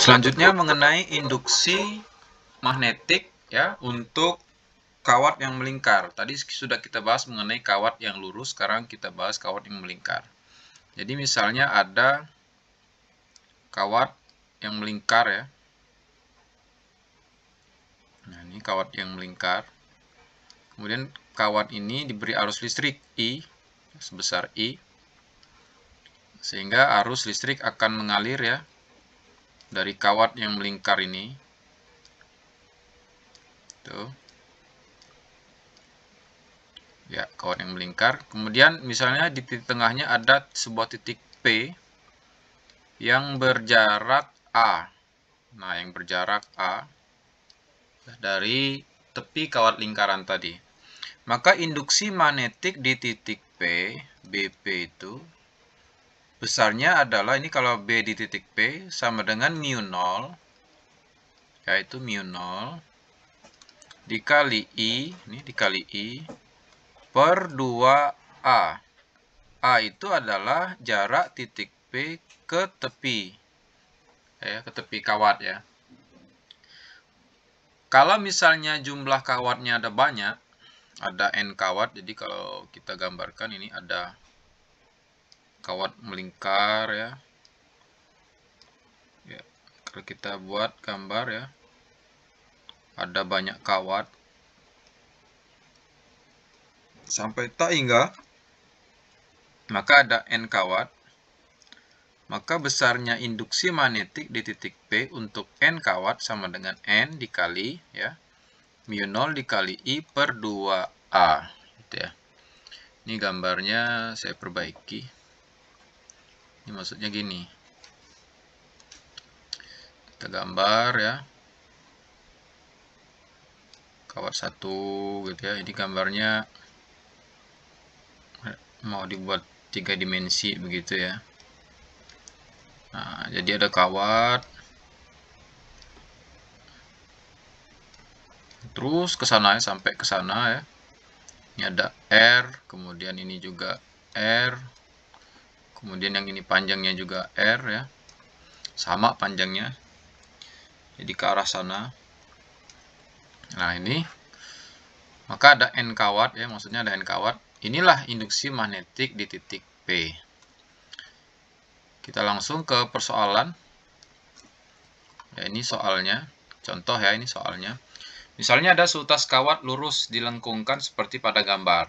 Selanjutnya mengenai induksi magnetik ya untuk kawat yang melingkar. Tadi sudah kita bahas mengenai kawat yang lurus, sekarang kita bahas kawat yang melingkar. Jadi misalnya ada kawat yang melingkar ya. Nah, ini kawat yang melingkar. Kemudian kawat ini diberi arus listrik I sebesar I. Sehingga arus listrik akan mengalir ya dari kawat yang melingkar ini. Tuh. Ya, kawat yang melingkar. Kemudian misalnya di titik tengahnya ada sebuah titik P yang berjarak A. Nah, yang berjarak A dari tepi kawat lingkaran tadi. Maka induksi magnetik di titik P, BP itu besarnya adalah ini kalau B di titik P sama dengan mu 0 yaitu mu 0 dikali I ini dikali I per 2A A itu adalah jarak titik P ke tepi ya ke tepi kawat ya kalau misalnya jumlah kawatnya ada banyak ada N kawat jadi kalau kita gambarkan ini ada kawat melingkar ya ya kalau kita buat gambar ya ada banyak kawat sampai tak hingga maka ada n kawat maka besarnya induksi magnetik di titik P untuk N kawat sama dengan N dikali ya mu 0 dikali I per 2A gitu ya. Ini gambarnya saya perbaiki ini maksudnya gini kita gambar ya kawat satu gitu ya ini gambarnya mau dibuat tiga dimensi begitu ya nah, jadi ada kawat terus ke sana ya sampai ke sana ya ini ada R kemudian ini juga R kemudian yang ini panjangnya juga R ya sama panjangnya jadi ke arah sana nah ini maka ada N kawat ya maksudnya ada N kawat inilah induksi magnetik di titik P kita langsung ke persoalan ya ini soalnya contoh ya ini soalnya misalnya ada seutas kawat lurus dilengkungkan seperti pada gambar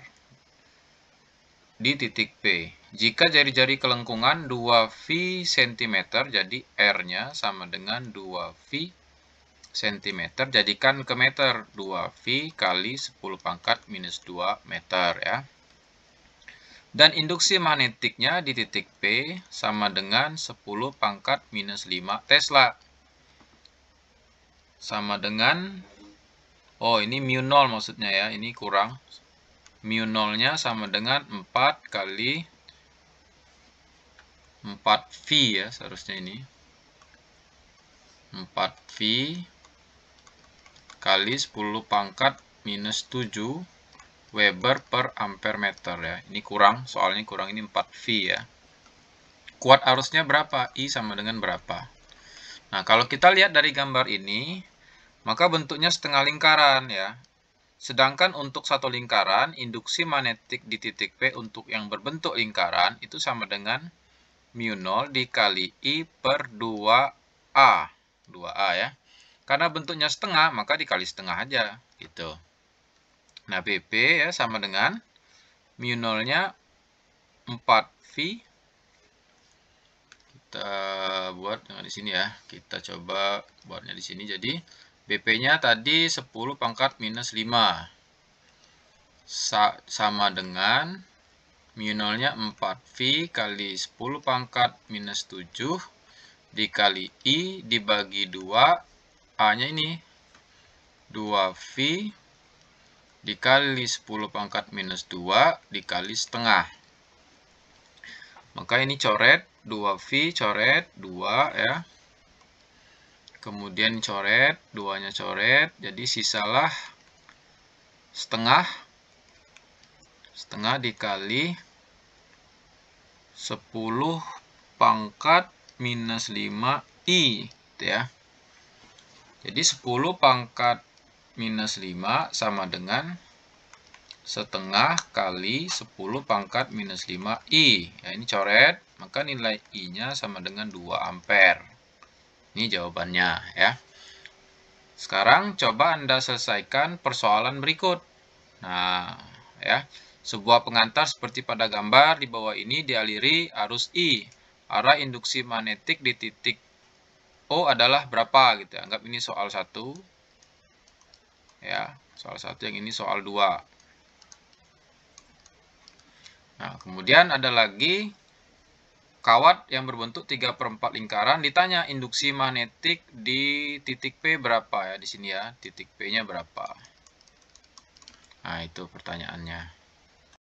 di titik P jika jari-jari kelengkungan 2V cm, jadi R-nya sama dengan 2V cm, jadikan ke meter. 2V kali 10 pangkat minus 2 meter ya. Dan induksi magnetiknya di titik P sama dengan 10 pangkat minus 5 Tesla. Sama dengan, oh ini mu 0 maksudnya ya, ini kurang. Mu 0-nya sama dengan 4 kali 4V ya seharusnya ini. 4V kali 10 pangkat minus 7 Weber per ampere meter ya. Ini kurang, soalnya kurang ini 4V ya. Kuat arusnya berapa? I sama dengan berapa? Nah, kalau kita lihat dari gambar ini, maka bentuknya setengah lingkaran ya. Sedangkan untuk satu lingkaran, induksi magnetik di titik P untuk yang berbentuk lingkaran itu sama dengan mu 0 dikali I per 2A. 2A ya. Karena bentuknya setengah, maka dikali setengah aja. Gitu. Nah, bp ya sama dengan mu 0-nya 4V. Kita buat dengan di sini ya. Kita coba buatnya di sini. Jadi, BP-nya tadi 10 pangkat minus 5. Sa sama dengan mu 0-nya 4V kali 10 pangkat minus 7 dikali I dibagi 2 A-nya ini 2V dikali 10 pangkat minus 2 dikali setengah. Maka ini coret 2V coret 2 ya. Kemudian coret, 2-nya coret, jadi sisalah setengah setengah dikali 10 pangkat minus 5i gitu ya. Jadi 10 pangkat minus 5 sama dengan setengah kali 10 pangkat minus 5i. Ya, ini coret, maka nilai i-nya sama dengan 2 ampere. Ini jawabannya ya. Sekarang coba Anda selesaikan persoalan berikut. Nah, ya. Sebuah pengantar seperti pada gambar di bawah ini dialiri arus I. Arah induksi magnetik di titik O adalah berapa gitu. Ya. Anggap ini soal satu. Ya, soal satu yang ini soal dua. Nah, kemudian ada lagi kawat yang berbentuk 3 per 4 lingkaran ditanya induksi magnetik di titik P berapa ya di sini ya titik P nya berapa nah itu pertanyaannya